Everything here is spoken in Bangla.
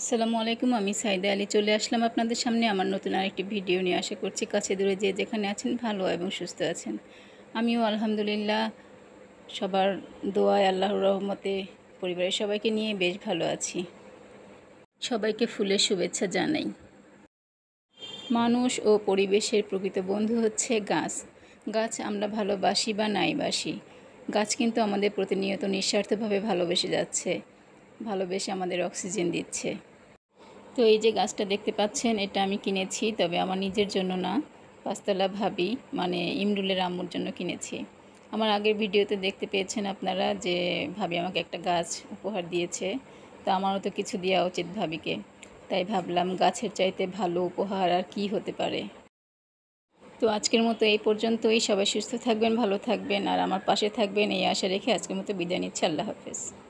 আসসালামু আলাইকুম আমি সাইদা আলী চলে আসলাম আপনাদের সামনে আমার নতুন আরেকটি ভিডিও নিয়ে আশা করছি কাছে দূরে যে যেখানে আছেন ভালো এবং সুস্থ আছেন আমিও আলহামদুলিল্লাহ সবার দোয়ায় আল্লাহর রহমতে পরিবারের সবাইকে নিয়ে বেশ ভালো আছি সবাইকে ফুলের শুভেচ্ছা জানাই মানুষ ও পরিবেশের প্রকৃত বন্ধু হচ্ছে গাছ গাছ আমরা ভালোবাসি বা নাই বাসি গাছ কিন্তু আমাদের প্রতিনিয়ত নিঃস্বার্থভাবে ভালোবেসে যাচ্ছে ভালোবেসে আমাদের অক্সিজেন দিচ্ছে তো এই যে গাছটা দেখতে পাচ্ছেন এটা আমি কিনেছি তবে আমার নিজের জন্য না পাঁচতলা ভাবি মানে ইমরুলের আম্মুর জন্য কিনেছি আমার আগের ভিডিওতে দেখতে পেয়েছেন আপনারা যে ভাবি আমাকে একটা গাছ উপহার দিয়েছে তো আমারও তো কিছু দেওয়া উচিত ভাবিকে তাই ভাবলাম গাছের চাইতে ভালো উপহার আর কি হতে পারে তো আজকের মতো এই পর্যন্তই সবাই সুস্থ থাকবেন ভালো থাকবেন আর আমার পাশে থাকবেন এই আশা রেখে আজকের মতো বিদায় নিচ্ছি আল্লাহ হাফেজ